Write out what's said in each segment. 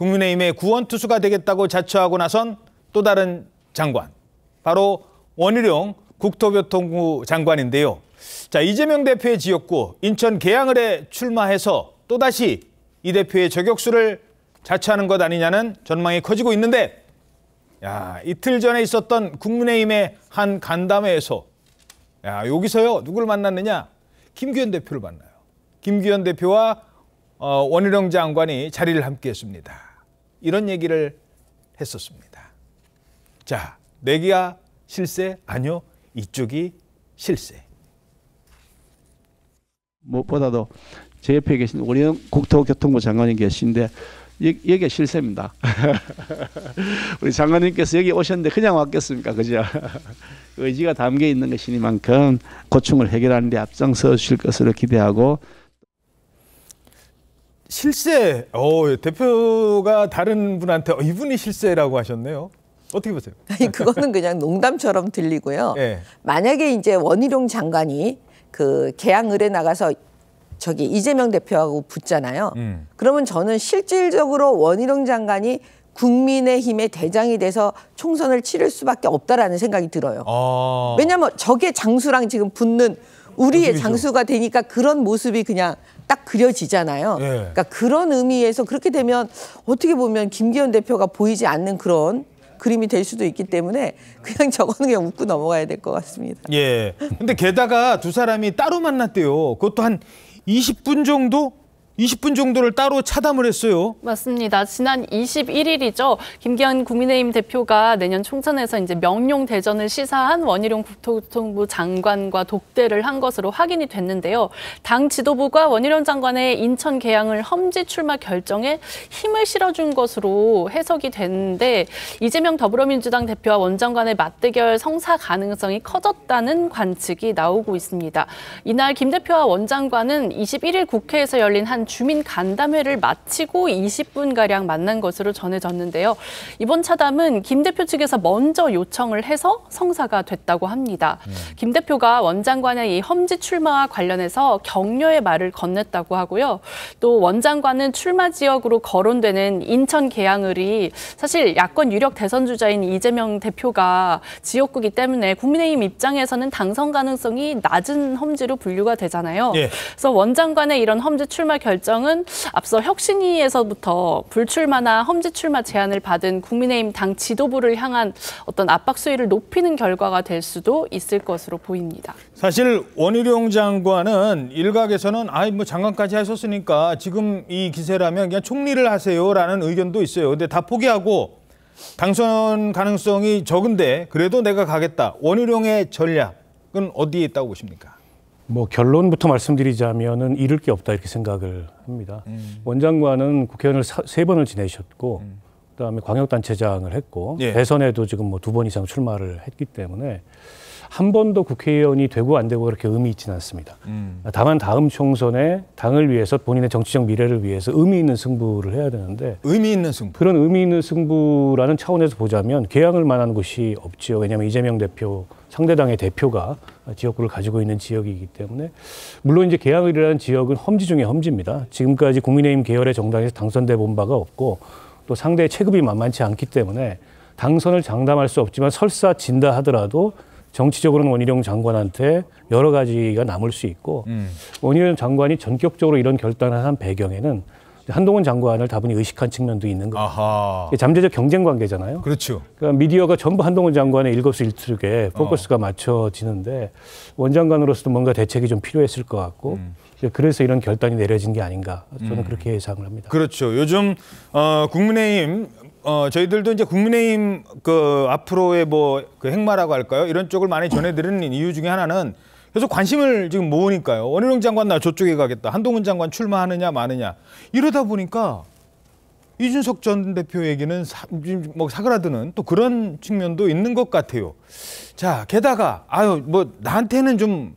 국민의힘의 구원투수가 되겠다고 자처하고 나선 또 다른 장관. 바로 원희룡 국토교통부 장관인데요. 자, 이재명 대표의 지역구 인천 계양을에 출마해서 또다시 이 대표의 저격수를 자처하는 것 아니냐는 전망이 커지고 있는데 야, 이틀 전에 있었던 국민의힘의 한 간담회에서 야, 여기서요. 누굴 만났느냐? 김기현 대표를 만나요. 김기현 대표와 어, 원희룡 장관이 자리를 함께 했습니다. 이런 얘기를 했었습니다. 자, 내기가 실세? 아니요. 이쪽이 실세. 무엇보다도 제 옆에 계신 우리 국토교통부 장관님 계신데 여기가 실세입니다. 우리 장관님께서 여기 오셨는데 그냥 왔겠습니까? 그죠? 의지가 담겨 있는 것이니만큼 고충을 해결하는 데 앞장서 주실 것으로 기대하고 실세, 어, 예, 대표가 다른 분한테 어, 이분이 실세라고 하셨네요. 어떻게 보세요? 아니, 그거는 그냥 농담처럼 들리고요. 네. 만약에 이제 원희룡 장관이 그 개항 을에 나가서 저기 이재명 대표하고 붙잖아요. 음. 그러면 저는 실질적으로 원희룡 장관이 국민의힘의 대장이 돼서 총선을 치를 수밖에 없다라는 생각이 들어요. 아. 왜냐하면 저게 장수랑 지금 붙는 우리의 모습이죠. 장수가 되니까 그런 모습이 그냥 딱 그려지잖아요. 예. 그러니까 그런 의미에서 그렇게 되면 어떻게 보면 김기현 대표가 보이지 않는 그런 그림이 될 수도 있기 때문에 그냥 저거는 그냥 웃고 넘어가야 될 것 같습니다. 예. 근데 게다가 두 사람이 따로 만났대요. 그것도 한 20분 정도 20분 정도를 따로 차담을 했어요. 맞습니다. 지난 21일이죠. 김기현 국민의힘 대표가 내년 총선에서 이제 명용 대전을 시사한 원희룡 국토교통부 장관과 독대를 한 것으로 확인이 됐는데요. 당 지도부가 원희룡 장관의 인천 개항을 험지 출마 결정에 힘을 실어준 것으로 해석이 됐는데 이재명 더불어민주당 대표와 원 장관의 맞대결 성사 가능성이 커졌다는 관측이 나오고 있습니다. 이날 김 대표와 원 장관은 21일 국회에서 열린 한 주민 간담회를 마치고 20분가량 만난 것으로 전해졌는데요. 이번 차담은 김 대표 측에서 먼저 요청을 해서 성사가 됐다고 합니다. 음. 김 대표가 원장관의 이 험지 출마와 관련해서 격려의 말을 건넸다고 하고요. 또 원장관은 출마 지역으로 거론되는 인천 계양을이 사실 야권 유력 대선 주자인 이재명 대표가 지역구기 때문에 국민의힘 입장에서는 당선 가능성이 낮은 험지로 분류가 되잖아요. 예. 그래서 원장관의 이런 험지 출마 결정 결정은 앞서 혁신위에서부터 불출마나 험지출마 제안을 받은 국민의힘 당 지도부를 향한 어떤 압박 수위를 높이는 결과가 될 수도 있을 것으로 보입니다. 사실 원희룡 장관은 일각에서는 아이 뭐 장관까지 하셨으니까 지금 이 기세라면 그냥 총리를 하세요라는 의견도 있어요. 근데 다 포기하고 당선 가능성이 적은데 그래도 내가 가겠다. 원희룡의 전략은 어디에 있다고 보십니까? 뭐 결론부터 말씀드리자면은 잃을 게 없다 이렇게 생각을 합니다. 음. 원장과는 국회의원을 세 번을 지내셨고 음. 그다음에 광역단체장을 했고 예. 대선에도 지금 뭐 두 번 이상 출마를 했기 때문에 한 번도 국회의원이 되고 안 되고 그렇게 의미 있지는 않습니다. 음. 다만 다음 총선에 당을 위해서 본인의 정치적 미래를 위해서 의미 있는 승부를 해야 되는데 의미 있는 승부 그런 의미 있는 승부라는 차원에서 보자면 개항을 만한 곳이 없지요. 왜냐하면 이재명 대표 상대당의 대표가 지역구를 가지고 있는 지역이기 때문에 물론 이제 개항을이라는 지역은 험지 중에 험지입니다. 지금까지 국민의힘 계열의 정당에서 당선돼 본 바가 없고 또 상대의 체급이 만만치 않기 때문에 당선을 장담할 수 없지만 설사 진다 하더라도 정치적으로는 원희룡 장관한테 여러 가지가 남을 수 있고 음. 원희룡 장관이 전격적으로 이런 결단을 한 배경에는 한동훈 장관을 다분히 의식한 측면도 있는 거예 아하. 잠재적 경쟁 관계잖아요. 그렇죠. 그러니까 미디어가 전부 한동훈 장관의 일거수일투족에 포커스가 어. 맞춰지는데 원 장관으로서도 뭔가 대책이 좀 필요했을 것 같고 음. 그래서 이런 결단이 내려진 게 아닌가 저는 음. 그렇게 예상을 합니다. 그렇죠. 요즘 어, 국민의힘 어, 저희들도 이제 국민의힘 그 앞으로의 뭐그 행마라고 할까요? 이런 쪽을 많이 전해드리는 이유 중에 하나는 그래 관심을 지금 모으니까요. 원희룡 장관 나 저쪽에 가겠다. 한동훈 장관 출마하느냐 마느냐 이러다 보니까 이준석 전 대표 얘기는 사, 뭐 사그라드는 또 그런 측면도 있는 것 같아요. 자 게다가 아유 뭐 나한테는 좀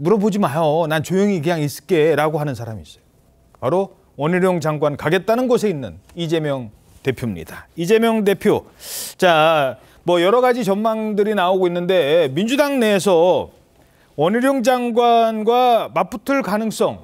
물어보지 마요. 난 조용히 그냥 있을게. 라고 하는 사람이 있어요. 바로 원희룡 장관 가겠다는 곳에 있는 이재명 대표입니다. 이재명 대표. 자, 뭐 여러 가지 전망들이 나오고 있는데 민주당 내에서 원희룡 장관과 맞붙을 가능성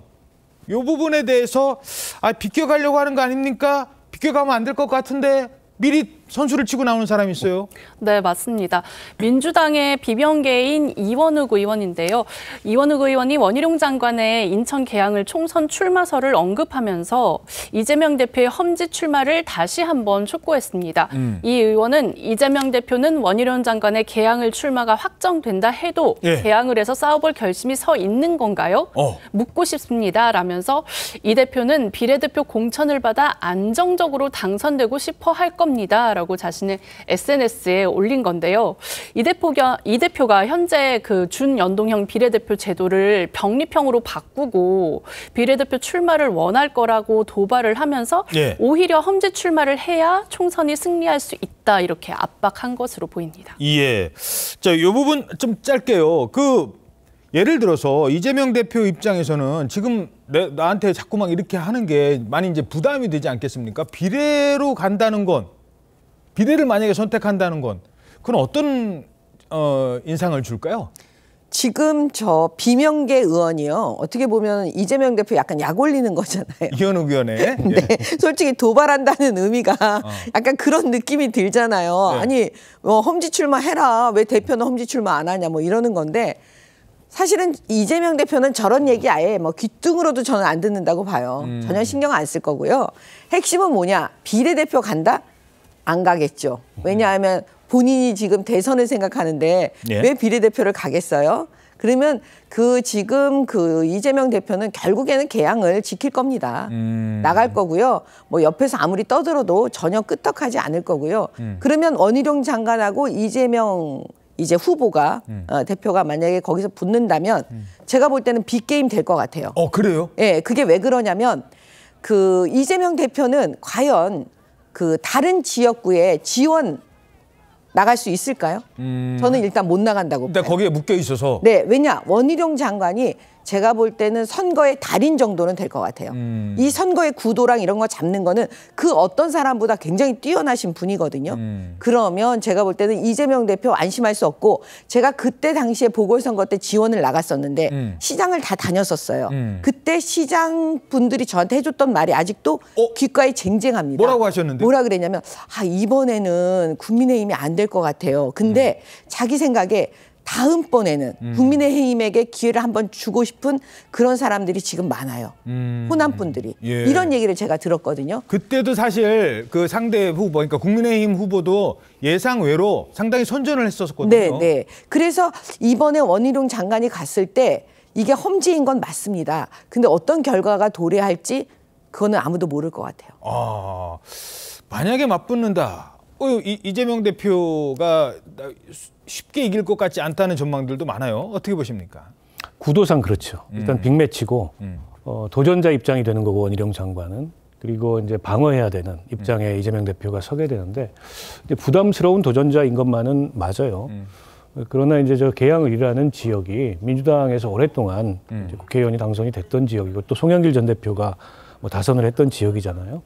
이 부분에 대해서 아 비껴가려고 하는 거 아닙니까? 비껴가면 안 될 것 같은데 미리 선수를 치고 나오는 사람이 있어요. 네, 맞습니다. 민주당의 비명계인 이원욱 의원인데요. 이원욱 의원이 원희룡 장관의 인천 개항을 총선 출마설을 언급하면서 이재명 대표의 험지 출마를 다시 한번 촉구했습니다. 음. 이 의원은 이재명 대표는 원희룡 장관의 개항을 출마가 확정된다 해도 예. 개항을 해서 싸워볼 결심이 서 있는 건가요? 어. 묻고 싶습니다. 라면서 이 대표는 비례대표 공천을 받아 안정적으로 당선되고 싶어 할 겁니다. 라고 자신의 SNS에 올린 건데요. 이 대표가, 이 대표가 현재 그 준연동형 비례대표 제도를 병립형으로 바꾸고 비례대표 출마를 원할 거라고 도발을 하면서 예. 오히려 험지 출마를 해야 총선이 승리할 수 있다 이렇게 압박한 것으로 보입니다. 예. 자, 이 부분 좀 짧게요. 그 예를 들어서 이재명 대표 입장에서는 지금 내, 나한테 자꾸막 이렇게 하는 게 많이 이제 부담이 되지 않겠습니까? 비례로 간다는 건 비례를 만약에 선택한다는 건 그건 어떤 어, 인상을 줄까요? 지금 저 비명계 의원이요. 어떻게 보면 이재명 대표 약간 약 올리는 거잖아요. 이현욱 의원에. 네. 예. 솔직히 도발한다는 의미가 어. 약간 그런 느낌이 들잖아요. 네. 아니, 뭐 험지 출마해라. 왜 대표는 험지 출마 안 하냐 뭐 이러는 건데 사실은 이재명 대표는 저런 얘기 아예 뭐 귀뚱으로도 저는 안 듣는다고 봐요. 음. 전혀 신경 안 쓸 거고요. 핵심은 뭐냐. 비례대표 간다? 안 가겠죠. 왜냐하면 본인이 지금 대선을 생각하는데 예. 왜 비례대표를 가겠어요? 그러면 그 지금 그 이재명 대표는 결국에는 개항을 지킬 겁니다. 음. 나갈 거고요. 뭐 옆에서 아무리 떠들어도 전혀 끄떡하지 않을 거고요. 음. 그러면 원희룡 장관하고 이재명 이제 후보가 음. 어, 대표가 만약에 거기서 붙는다면 음. 제가 볼 때는 빅게임 될 것 같아요. 어, 그래요? 예, 그게 왜 그러냐면 그 이재명 대표는 과연 그 다른 지역구에 지원 나갈 수 있을까요? 음... 저는 일단 못 나간다고. 근데 거기에 묶여 있어서. 네, 왜냐 원희룡 장관이 제가 볼 때는 선거의 달인 정도는 될 것 같아요. 음. 이 선거의 구도랑 이런 거 잡는 거는 그 어떤 사람보다 굉장히 뛰어나신 분이거든요. 음. 그러면 제가 볼 때는 이재명 대표 안심할 수 없고 제가 그때 당시에 보궐선거 때 지원을 나갔었는데 음. 시장을 다 다녔었어요. 음. 그때 시장 분들이 저한테 해줬던 말이 아직도 어? 귓가에 쟁쟁합니다. 뭐라고 하셨는데? 뭐라 그랬냐면 아 이번에는 국민의힘이 안 될 것 같아요. 근데 음. 자기 생각에 다음번에는 음. 국민의힘에게 기회를 한번 주고 싶은 그런 사람들이 지금 많아요. 음. 호남 분들이 예. 이런 얘기를 제가 들었거든요. 그때도 사실 그 상대 후보, 그러니까 국민의힘 후보도 예상 외로 상당히 선전을 했었거든요. 네, 네. 그래서 이번에 원희룡 장관이 갔을 때 이게 험지인 건 맞습니다. 근데 어떤 결과가 도래할지 그거는 아무도 모를 것 같아요. 아, 만약에 맞붙는다. 어, 이, 이재명 대표가 쉽게 이길 것 같지 않다는 전망들도 많아요. 어떻게 보십니까? 구도상 그렇죠. 일단 음. 빅매치고 음. 어, 도전자 입장이 되는 거고 원희룡 장관은 그리고 이제 방어해야 되는 입장에 음. 이재명 대표가 서게 되는데 부담스러운 도전자인 것만은 맞아요. 음. 그러나 이제 저 계양을이라는 지역이 민주당에서 오랫동안 음. 국회의원이 당선이 됐던 지역이고 또 송영길 전 대표가 뭐 다선을 했던 지역이잖아요.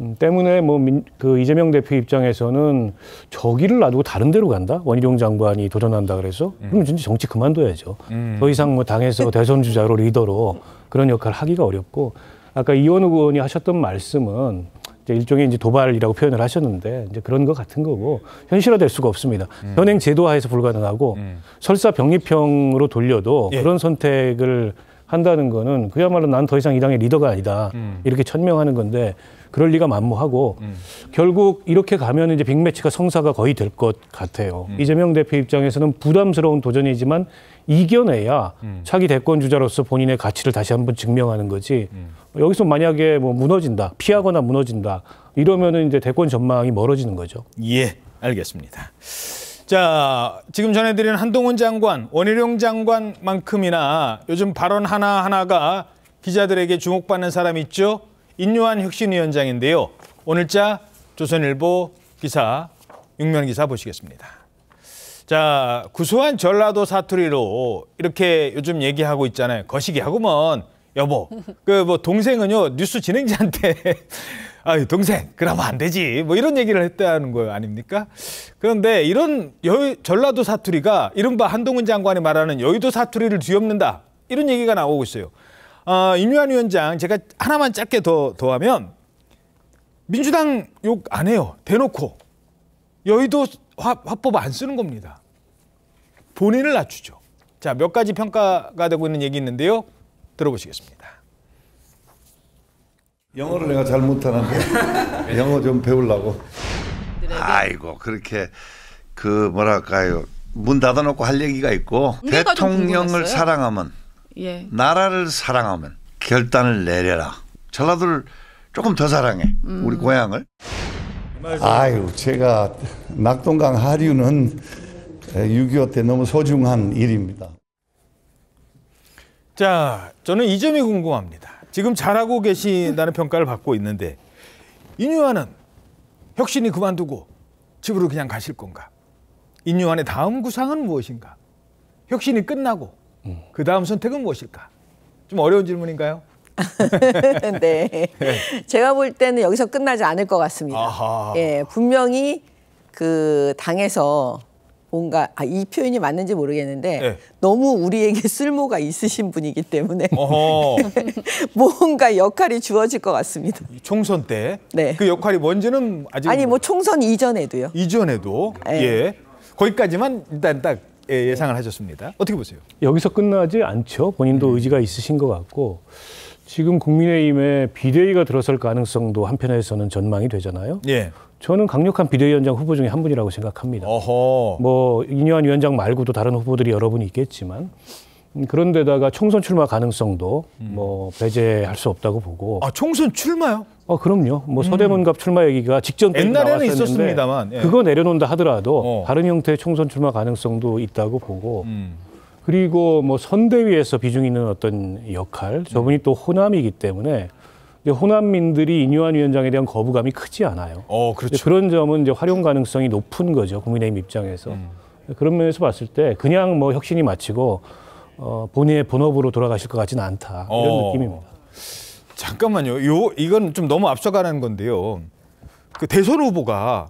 음, 때문에 뭐 그 이재명 대표 입장에서는 저기를 놔두고 다른 데로 간다 원희룡 장관이 도전한다 그래서 음. 그면 진짜 정치 그만둬야죠 음. 더 이상 뭐 당에서 대선 주자로 리더로 그런 역할을 하기가 어렵고 아까 이원우 의원이 하셨던 말씀은 이제 일종의 이제 도발이라고 표현을 하셨는데 이제 그런 것 같은 거고 현실화될 수가 없습니다. 음. 현행 제도화에서 불가능하고 음. 설사 병립형으로 돌려도 예. 그런 선택을 한다는 거는 그야말로 난 더 이상 이 당의 리더가 아니다. 음. 이렇게 천명하는 건데 그럴 리가 만무하고 음. 결국 이렇게 가면 이제 빅매치가 성사가 거의 될 것 같아요. 음. 이재명 대표 입장에서는 부담스러운 도전이지만 이겨내야 음. 차기 대권 주자로서 본인의 가치를 다시 한번 증명하는 거지. 음. 여기서 만약에 뭐 무너진다, 피하거나 무너진다 이러면은 이제 대권 전망이 멀어지는 거죠. 예, 알겠습니다. 자, 지금 전해드린 한동훈 장관, 원희룡 장관만큼이나 요즘 발언 하나하나가 기자들에게 주목받는 사람 있죠? 인요한 혁신위원장인데요. 오늘자 조선일보 기사, 육면 기사 보시겠습니다. 자, 구수한 전라도 사투리로 이렇게 요즘 얘기하고 있잖아요. 거시기하고먼 여보, 그 뭐 동생은요 뉴스 진행자한테 아 동생 그러면 안 되지 뭐 이런 얘기를 했다는 거 아닙니까? 그런데 이런 여 전라도 사투리가 이른바 한동훈 장관이 말하는 여의도 사투리를 뒤엎는다 이런 얘기가 나오고 있어요. 아, 임유한 위원장 제가 하나만 짧게 더 더하면 민주당 욕 안 해요 대놓고 여의도 화, 화법 안 쓰는 겁니다. 본인을 낮추죠. 자몇 가지 평가가 되고 있는 얘기 있는데요. 들어보시겠습니다. 영어를 내가 잘 못하는데 영어 좀 배우려고. 아이고 그렇게 그 뭐랄까요 문 닫아놓고 할 얘기가 있고 대통령을 사랑하면 예. 나라를 사랑하면 결단을 내려라. 전라도를 조금 더 사랑해 음. 우리 고향을. 아유 제가 낙동강 하류는 6.25때 너무 소중한 일입니다. 자, 저는 이 점이 궁금합니다. 지금 잘하고 계신다는 평가를 받고 있는데 인유아는 혁신이 그만두고 집으로 그냥 가실 건가? 인유한의 다음 구상은 무엇인가? 혁신이 끝나고 그 다음 선택은 무엇일까? 좀 어려운 질문인가요? 네. 제가 볼 때는 여기서 끝나지 않을 것 같습니다. 아하. 예, 분명히 그 당에서 뭔가 아, 이 표현이 맞는지 모르겠는데 네. 너무 우리에게 쓸모가 있으신 분이기 때문에 뭔가 역할이 주어질 것 같습니다. 총선 때그 네. 역할이 뭔지는 아직 아니 뭐 총선 이전에도요. 이전에도 예, 예. 거기까지만 일단 딱 예, 상을 하셨습니다. 어떻게 보세요? 여기서 끝나지 않죠. 본인도 음. 의지가 있으신 것 같고 지금 국민의힘에 비대위가 들어설 가능성도 한편에서는 전망이 되잖아요. 예. 저는 강력한 비대위원장 후보 중에 한 분이라고 생각합니다. 어허. 뭐 이뇨한 위원장 말고도 다른 후보들이 여러 분이 있겠지만 음, 그런데다가 총선 출마 가능성도 음. 뭐 배제할 수 없다고 보고. 아 총선 출마요? 어 그럼요. 뭐 서대문갑 음. 출마 얘기가 직전 옛날에는 있었습니다만 예. 그거 내려놓는다 하더라도 어. 다른 형태의 총선 출마 가능성도 있다고 보고. 음. 그리고 뭐 선대위에서 비중 있는 어떤 역할 저분이 음. 또 호남이기 때문에 호남민들이 이뇨한 위원장에 대한 거부감이 크지 않아요. 어, 그렇죠. 그런 점은 이제 활용 가능성이 높은 거죠. 국민의힘 입장에서. 음. 그런 면에서 봤을 때 그냥 뭐 혁신이 마치고 어, 본의 본업으로 돌아가실 것 같지는 않다. 이런 어. 느낌입니다. 잠깐만요. 요 이건 좀 너무 앞서가는 건데요. 그 대선 후보가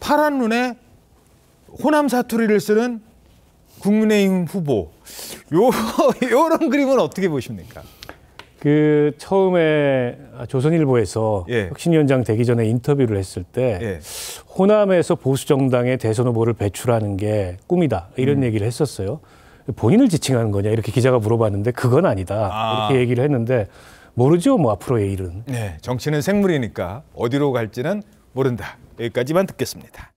파란 눈에 호남 사투리를 쓰는 국민의힘 후보 요 요런 그림은 어떻게 보십니까? 그 처음에 조선일보에서 예. 혁신위원장 되기 전에 인터뷰를 했을 때 예. 호남에서 보수 정당의 대선 후보를 배출하는 게 꿈이다 이런 음. 얘기를 했었어요. 본인을 지칭하는 거냐 이렇게 기자가 물어봤는데 그건 아니다 아. 이렇게 얘기를 했는데 모르죠 뭐 앞으로의 일은. 네, 정치는 생물이니까 어디로 갈지는 모른다. 여기까지만 듣겠습니다.